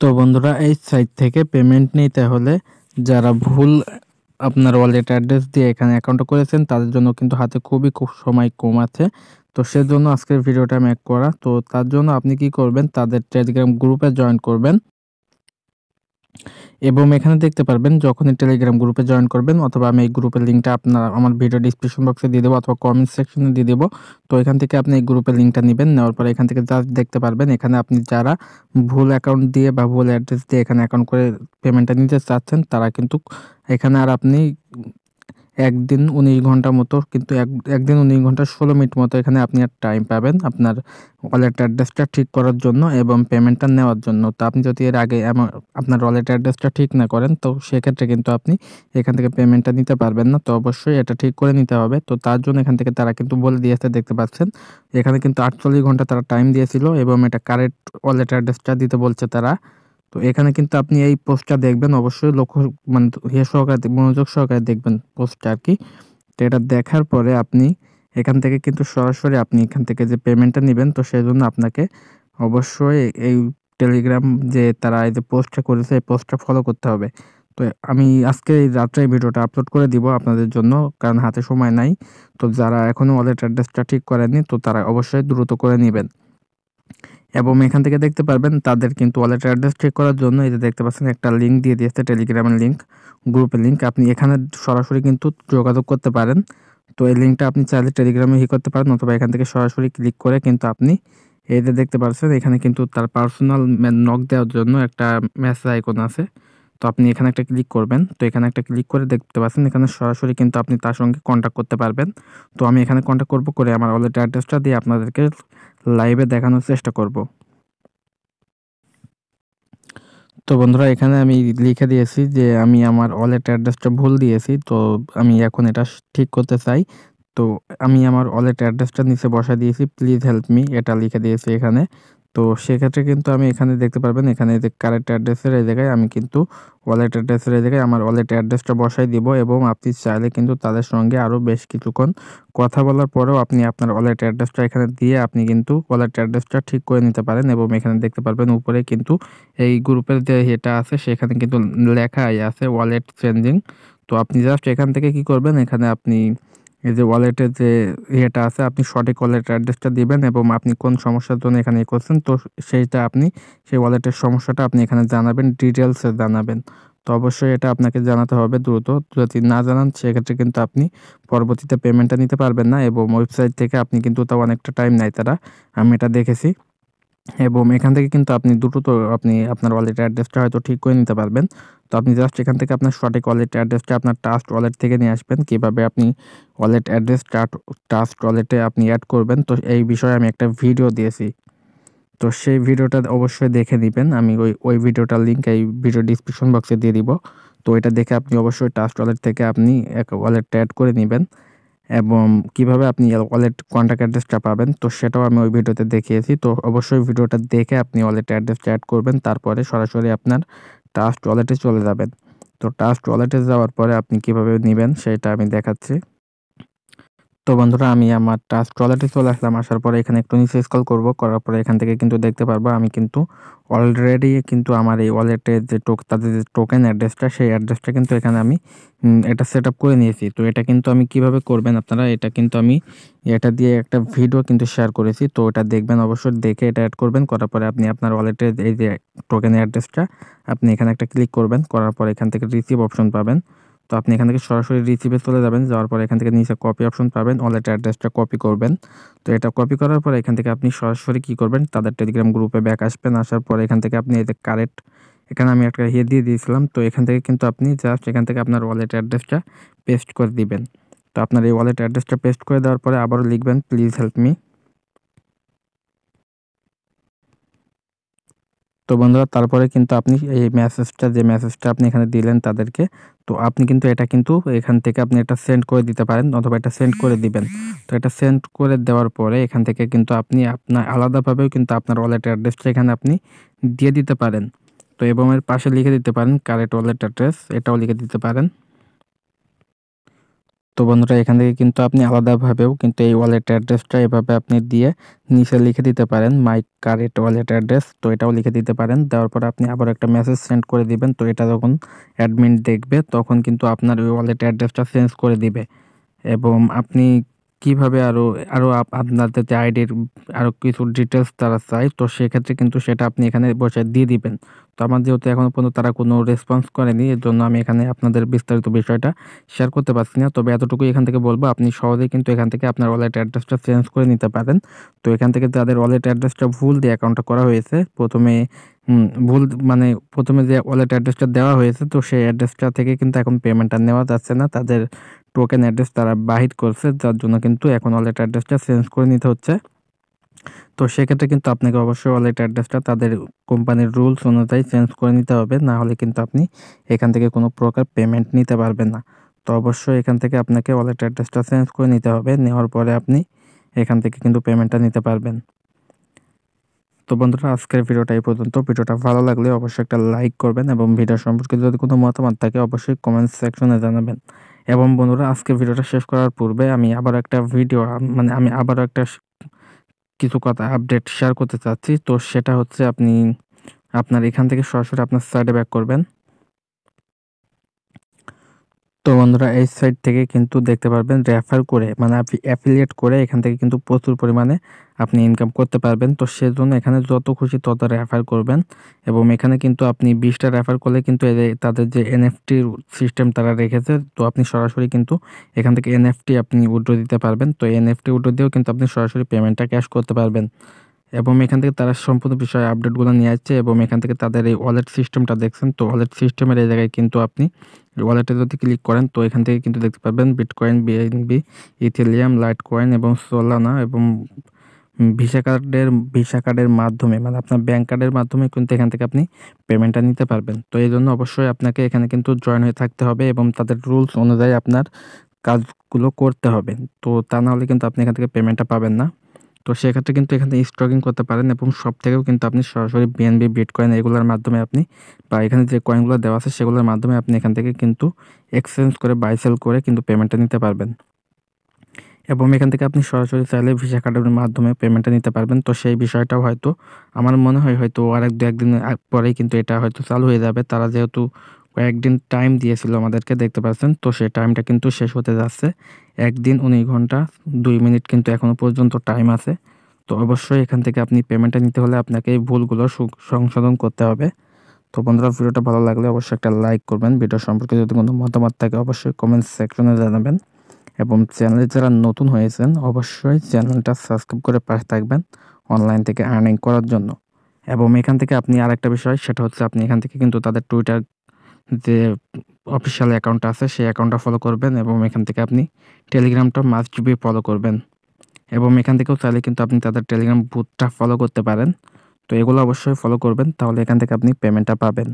তো বন্ধুরা এই সাইট থেকে পেমেন্ট নিতে হলে যারা ভুল আপনার ওয়ালেট অ্যাড্রেস দিয়ে এখানে অ্যাকাউন্ট করেছেন তাদের জন্য কিন্তু হাতে খুবই খুব সময় কম আছে তো সেজন্য আজকের ভিডিওটা ম্যাক করা তো তার জন্য আপনি কি করবেন তাদের টেলিগ্রাম গ্রুপে জয়েন করবেন এবং এখানে দেখতে পারবেন যখনই টেলিগ্রাম গ্রুপে জয়েন করবেন অথবা আমি এই গ্রুপের লিঙ্কটা আপনার আমার ভিডিও ডিসক্রিপশন বক্সে দিয়ে দেবো অথবা কমেন্ট সেকশনে দিয়ে দেবো তো এখান থেকে আপনি এই গ্রুপের লিঙ্কটা নেবেন নেওয়ার পরে এখান থেকে যা দেখতে পারবেন এখানে আপনি যারা ভুল অ্যাকাউন্ট দিয়ে বা ভুল অ্যাড্রেস দিয়ে এখানে অ্যাকাউন্ট করে পেমেন্টটা নিতে চাচ্ছেন তারা কিন্তু এখানে আর আপনি একদিন উনিশ ঘন্টা মতো কিন্তু এক একদিন উনিশ ঘন্টা ষোলো মিনিট মতো এখানে আপনি আর টাইম পাবেন আপনার ওয়ালেট অ্যাড্রেসটা ঠিক করার জন্য এবং পেমেন্টটা নেওয়ার জন্য তো আপনি যদি এর আগে আপনার ওয়ালেট অ্যাড্রেসটা ঠিক না করেন তো সেক্ষেত্রে কিন্তু আপনি এখান থেকে পেমেন্টটা নিতে পারবেন না তো অবশ্যই এটা ঠিক করে নিতে হবে তো তার জন্য এখান থেকে তারা কিন্তু বলে দিয়েছে দেখতে পাচ্ছেন এখানে কিন্তু আটচল্লিশ ঘন্টা তারা টাইম দিয়েছিল এবং এটা কারেক্ট ওয়ালেট অ্যাড্রেসটা দিতে বলছে তারা তো এখানে কিন্তু আপনি এই পোস্টটা দেখবেন অবশ্যই লক্ষ্য মানে ইয়ে সহকারে মনোযোগ সহকারে দেখবেন পোস্টটা আর কি তো এটা দেখার পরে আপনি এখান থেকে কিন্তু সরাসরি আপনি এখান থেকে যে পেমেন্টটা নেবেন তো সেই জন্য আপনাকে অবশ্যই এই টেলিগ্রাম যে তারা এই যে পোস্টটা করেছে এই পোস্টটা ফলো করতে হবে তো আমি আজকে এই রাত্রে এই ভিডিওটা আপলোড করে দিব আপনাদের জন্য কারণ হাতে সময় নাই তো যারা এখনও ওয়ালেট অ্যাড্রেসটা ঠিক করেনি তো তারা অবশ্যই দ্রুত করে নেবেন এবং এখান থেকে দেখতে পারবেন তাদের কিন্তু ওয়ালেট অ্যাড্রেস ঠিক করার জন্য এই যে দেখতে পাচ্ছেন একটা লিঙ্ক দিয়ে দিয়েছে টেলিগ্রামের লিঙ্ক গ্রুপের লিঙ্ক আপনি এখানে সরাসরি কিন্তু যোগাযোগ করতে পারেন তো এই লিঙ্কটা আপনি চাইলে টেলিগ্রামে ই করতে পারেন অথবা এখান থেকে সরাসরি ক্লিক করে কিন্তু আপনি এতে দেখতে পাচ্ছেন এখানে কিন্তু তার পার্সোনাল নক দেওয়ার জন্য একটা মেসেজ আইকন আছে তো আপনি এখানে একটা ক্লিক করবেন তো এখানে একটা ক্লিক করে দেখতে পাচ্ছেন এখানে সরাসরি কিন্তু আপনি তার সঙ্গে কন্ট্যাক্ট করতে পারবেন তো আমি এখানে কন্ট্যাক্ট করবো করে আমার অলরেডি অ্যাড্রেসটা দিয়ে আপনাদেরকে লাইভে দেখানোর চেষ্টা করব তো বন্ধুরা এখানে আমি লিখে দিয়েছি যে আমি আমার ওয়ালেট অ্যাড্রেসটা ভুল দিয়েছি তো আমি এখন এটা ঠিক করতে চাই তো আমি আমার ওয়ালেট অ্যাড্রেসটা নিচে বসা দিয়েছি প্লিজ হেল্প মি এটা লিখে দিয়েছি এখানে তো সেক্ষেত্রে কিন্তু আমি এখানে দেখতে পারবেন এখানে যে কারেক্ট অ্যাড্রেসের এই জায়গায় আমি কিন্তু ওয়ালেট অ্যাড্রেসের এই জায়গায় আমার ওয়ালেট অ্যাড্রেসটা বসাই দিব এবং আপনি চাইলে কিন্তু তাদের সঙ্গে আরও বেশ কিছুক্ষণ কথা বলার পরেও আপনি আপনার ওয়ালেট অ্যাড্রেসটা এখানে দিয়ে আপনি কিন্তু ওয়ালেট অ্যাড্রেসটা ঠিক করে নিতে পারেন এবং এখানে দেখতে পারবেন উপরে কিন্তু এই গ্রুপের যে এটা আছে সেখানে কিন্তু লেখাই আছে ওয়ালেট চেঞ্জিং তো আপনি জাস্ট এখান থেকে কি করবেন এখানে আপনি এই যে ওয়ালেটে যে ইয়েটা আছে আপনি সঠিক ওয়ালেটের অ্যাড্রেসটা দিবেন এবং আপনি কোন সমস্যার জন্য এখানে ইয়ে করছেন তো সেইটা আপনি সেই ওয়ালেটের সমস্যাটা আপনি এখানে জানাবেন ডিটেলসে জানাবেন তো অবশ্যই এটা আপনাকে জানাতে হবে দ্রুত যদি না জানান সেক্ষেত্রে কিন্তু আপনি পরবর্তীতে পেমেন্টটা নিতে পারবেন না এবং ওয়েবসাইট থেকে আপনি কিন্তু তাও অনেকটা টাইম নেয় তারা আমি এটা দেখেছি এবং এখান থেকে কিন্তু আপনি দুটো তো আপনি আপনার ওয়ালেটের অ্যাড্রেসটা হয়তো ঠিক করে নিতে পারবেন তো আপনি জাস্ট এখান থেকে আপনার সঠিক ওয়ালেট অ্যাড্রেসটা আপনার টাস্ট ওয়ালেট থেকে নিয়ে আসবেন কীভাবে আপনি ওয়ালেট অ্যাড্রেস টাস্ট ওয়ালেটে আপনি অ্যাড করবেন তো এই বিষয়ে আমি একটা ভিডিও দিয়েছি তো সেই ভিডিওটা অবশ্যই দেখে নেবেন আমি ওই ওই ভিডিওটার লিঙ্ক এই ভিডিও ডিসক্রিপশন বক্সে দিয়ে দিব তো এটা দেখে আপনি অবশ্যই টাস্ট ওয়ালেট থেকে আপনি এক ওয়ালেটটা অ্যাড করে নেবেন এবং কিভাবে আপনি ওয়ালেট কন্ট্যাক্ট অ্যাড্রেসটা পাবেন তো সেটাও আমি ওই ভিডিওতে দেখিয়েছি তো অবশ্যই ভিডিওটা দেখে আপনি ওয়ালেট অ্যাড্রেসটা অ্যাড করবেন তারপরে সরাসরি আপনার ট্রাস্ট ওয়ালেটে চলে যাবেন তো ট্রাস্ট ওয়ালেটে যাওয়ার পরে আপনি কিভাবে নেবেন সেটা আমি দেখাচ্ছি তো বন্ধুরা আমি আমার টাচ ট্রলারটি চলে আসলাম আসার পরে এখানে একটু নিচে স্কল করব করার পরে এখান থেকে কিন্তু দেখতে পারবো আমি কিন্তু অলরেডি কিন্তু আমার এই ওয়ালেটে যে টোক তাদের যে টোকেন অ্যাড্রেসটা সেই অ্যাড্রেসটা কিন্তু এখানে আমি এটা সেট করে নিয়েছি তো এটা কিন্তু আমি কিভাবে করবেন আপনারা এটা কিন্তু আমি এটা দিয়ে একটা ভিডিও কিন্তু শেয়ার করেছি তো এটা দেখবেন অবশ্যই দেখে এটা অ্যাড করবেন করার পরে আপনি আপনার ওয়ালেটের এই যে টোকেন অ্যাড্রেসটা আপনি এখানে একটা ক্লিক করবেন করার পরে এখান থেকে রিসিভ অপশন পাবেন তো আপনি এখান থেকে সরাসরি রিসিভে চলে যাবেন যাওয়ার পর এখান থেকে নিচে কপি অপশন পাবেন ওয়ালেট অ্যাড্রেসটা কপি করবেন তো এটা কপি করার পর এখান থেকে আপনি সরাসরি কি করবেন তাদের টেলিগ্রাম গ্রুপে ব্যাক আসবেন আসার পর এখান থেকে আপনি এতে কারেক্ট এখানে আমি একটা ইয়ে দিয়ে দিয়েছিলাম তো এখান থেকে কিন্তু আপনি জাস্ট এখান থেকে আপনার ওয়ালেট অ্যাড্রেসটা পেস্ট করে দিবেন তো আপনার এই ওয়ালেট অ্যাড্রেসটা পেস্ট করে দেওয়ার পরে আবারও লিখবেন প্লিজ হেল্প মি তো বন্ধুরা তারপরে কিন্তু আপনি এই মেসেজটা যে মেসেজটা আপনি এখানে দিলেন তাদেরকে তো আপনি কিন্তু এটা কিন্তু এখান থেকে আপনি এটা সেন্ড করে দিতে পারেন অথবা এটা সেন্ড করে দিবেন তো এটা সেন্ড করে দেওয়ার পরে এখান থেকে কিন্তু আপনি আপনার আলাদাভাবেও কিন্তু আপনার ওয়ালেট অ্যাড্রেসটা এখানে আপনি দিয়ে দিতে পারেন তো এবং এর পাশে লিখে দিতে পারেন কারেক্ট ওয়ালেট অ্যাড্রেস এটাও লিখে দিতে পারেন তো বন্ধুরা এখান থেকে কিন্তু আপনি আলাদাভাবেও কিন্তু এই ওয়ালেট অ্যাড্রেসটা এভাবে আপনি দিয়ে নিচে লিখে দিতে পারেন মাই কারেট ওয়ালেট অ্যাড্রেস তো এটাও লিখে দিতে পারেন দেওয়ার পর আপনি আবার একটা মেসেজ সেন্ড করে দিবেন তো এটা যখন অ্যাডমিন দেখবে তখন কিন্তু আপনার ওই ওয়ালেট অ্যাড্রেসটা চেঞ্জ করে দিবে এবং আপনি কিভাবে আরও আরও আপনাদের যে আইডির আরও কিছু ডিটেলস তারা চাই তো সেক্ষেত্রে কিন্তু সেটা আপনি এখানে বসে দিয়ে দিবেন তো আমার মানে যেহেতু এখনও পর্যন্ত তারা কোনো রেসপন্স করেনি এর জন্য আমি এখানে আপনাদের বিস্তারিত বিষয়টা শেয়ার করতে পারছি না তবে এতটুকু এখান থেকে বলবো আপনি সহজেই কিন্তু এখান থেকে আপনার ওয়ালেট অ্যাড্রেসটা চেঞ্জ করে নিতে পারেন তো এখান থেকে তাদের ওয়ালেট অ্যাড্রেসটা ভুল দিয়ে অ্যাকাউন্টটা করা হয়েছে প্রথমে ভুল মানে প্রথমে যে ওয়ালেট অ্যাড্রেসটা দেওয়া হয়েছে তো সেই অ্যাড্রেসটা থেকে কিন্তু এখন পেমেন্টটা নেওয়া যাচ্ছে না তাদের টোকেন অ্যাড্রেস তারা বাহির করছে যার জন্য কিন্তু এখন ওয়ালেট অ্যাড্রেসটা চেঞ্জ করে নিতে হচ্ছে তো সেক্ষেত্রে কিন্তু আপনাকে অবশ্যই ওয়ালেট অ্যাড্রেসটা তাদের কোম্পানির রুলস অনুযায়ী চেঞ্জ করে নিতে হবে না হলে কিন্তু আপনি এখান থেকে কোনো প্রকার পেমেন্ট নিতে পারবেন না তো অবশ্যই এখান থেকে আপনাকে ওয়ালেট অ্যাড্রেসটা চেঞ্জ করে নিতে হবে নেওয়ার পরে আপনি এখান থেকে কিন্তু পেমেন্টটা নিতে পারবেন তো বন্ধুরা আজকের ভিডিওটা এই পর্যন্ত ভিডিওটা ভালো লাগলে অবশ্যই একটা লাইক করবেন এবং ভিডিও সম্পর্কে যদি কোনো মতামত থাকে অবশ্যই কমেন্ট সেকশনে জানাবেন এবং বন্ধুরা আজকের ভিডিওটা শেষ করার পূর্বে আমি আবার একটা ভিডিও মানে আমি আবারও একটা কিছু কথা আপডেট শেয়ার করতে চাচ্ছি তো সেটা হচ্ছে আপনি আপনার এখান থেকে সরাসরি আপনার সাইডে ব্যাক করবেন তো বন্ধুরা এই সাইট থেকে কিন্তু দেখতে পারবেন রেফার করে মানে অ্যাফিলিয়েট করে এখান থেকে কিন্তু প্রচুর পরিমাণে আপনি ইনকাম করতে পারবেন তো সেজন্য এখানে যত খুশি তত রেফার করবেন এবং এখানে কিন্তু আপনি বিশটা রেফার করলে কিন্তু তাদের যে এনএফটির সিস্টেম তারা রেখেছে তো আপনি সরাসরি কিন্তু এখান থেকে এনএফটি আপনি উড্রো দিতে পারবেন তো এনএফটি উড্রো দিয়েও কিন্তু আপনি সরাসরি পেমেন্টটা ক্যাশ করতে পারবেন এবং এখান থেকে তারা সম্পূর্ণ বিষয়ে আপডেটগুলো নিয়ে আসছে এবং এখান থেকে তাদের এই ওয়ালেট সিস্টেমটা দেখছেন তো ওয়ালেট সিস্টেমের এই জায়গায় কিন্তু আপনি ওয়ালেটে যদি ক্লিক করেন তো এখান থেকে কিন্তু দেখতে পারবেন Bitcoin BNB Ethereum Litecoin এবং সোলানা এবং ভিসা কার্ডের ভিসা কার্ডের মাধ্যমে মানে আপনার ব্যাঙ্ক কার্ডের মাধ্যমে কিন্তু এখান থেকে আপনি পেমেন্টটা নিতে পারবেন তো এই জন্য অবশ্যই আপনাকে এখানে কিন্তু জয়েন হয়ে থাকতে হবে এবং তাদের রুলস অনুযায়ী আপনার কাজগুলো করতে হবে তো তা নাহলে কিন্তু আপনি এখান থেকে পেমেন্টটা পাবেন না তো সেক্ষেত্রে কিন্তু এখানে স্টকিং করতে পারেন এবং সব থেকেও কিন্তু আপনি সরাসরি বিএনবি বিট কয়েন এগুলোর মাধ্যমে আপনি বা এখানে যে কয়েনগুলো দেওয়া আছে সেগুলোর মাধ্যমে আপনি এখান থেকে কিন্তু এক্সচেঞ্জ করে বাইসেল করে কিন্তু পেমেন্টটা নিতে পারবেন এবং এখান থেকে আপনি সরাসরি চাইলে ভিসা কার্ডের মাধ্যমে পেমেন্টটা নিতে পারবেন তো সেই বিষয়টাও হয়তো আমার মনে হয় হয়তো আর এক দু একদিন পরেই কিন্তু এটা হয়তো চালু হয়ে যাবে তারা যেহেতু কয়েকদিন টাইম দিয়েছিল আমাদেরকে দেখতে পাচ্ছেন তো সেই টাইমটা কিন্তু শেষ হতে যাচ্ছে একদিন উনিশ ঘন্টা দুই মিনিট কিন্তু এখনও পর্যন্ত টাইম আছে তো অবশ্যই এখান থেকে আপনি পেমেন্টটা নিতে হলে আপনাকে এই ভুলগুলো সংশোধন করতে হবে তো বন্ধুরা ভিডিওটা ভালো লাগলে অবশ্যই একটা লাইক করবেন ভিডিও সম্পর্কে যদি কোনো মতামত থাকে অবশ্যই কমেন্ট সেকশনে জানাবেন এবং চ্যানেলে যারা নতুন হয়েছেন অবশ্যই চ্যানেলটা সাবস্ক্রাইব করে পাশে থাকবেন অনলাইন থেকে আর্নিং করার জন্য এবং এখান থেকে আপনি আর একটা বিষয় সেটা হচ্ছে আপনি এখান থেকে কিন্তু তাদের টুইটার যে অফিসিয়াল অ্যাকাউন্ট আছে সেই অ্যাকাউন্টটা ফলো করবেন এবং এখান থেকে আপনি টেলিগ্রামটা মাস্ট বি ফলো করবেন এবং এখান থেকেও চাইলে কিন্তু আপনি তাদের টেলিগ্রাম বুথটা ফলো করতে পারেন তো এগুলো অবশ্যই ফলো করবেন তাহলে এখান থেকে আপনি পেমেন্টটা পাবেন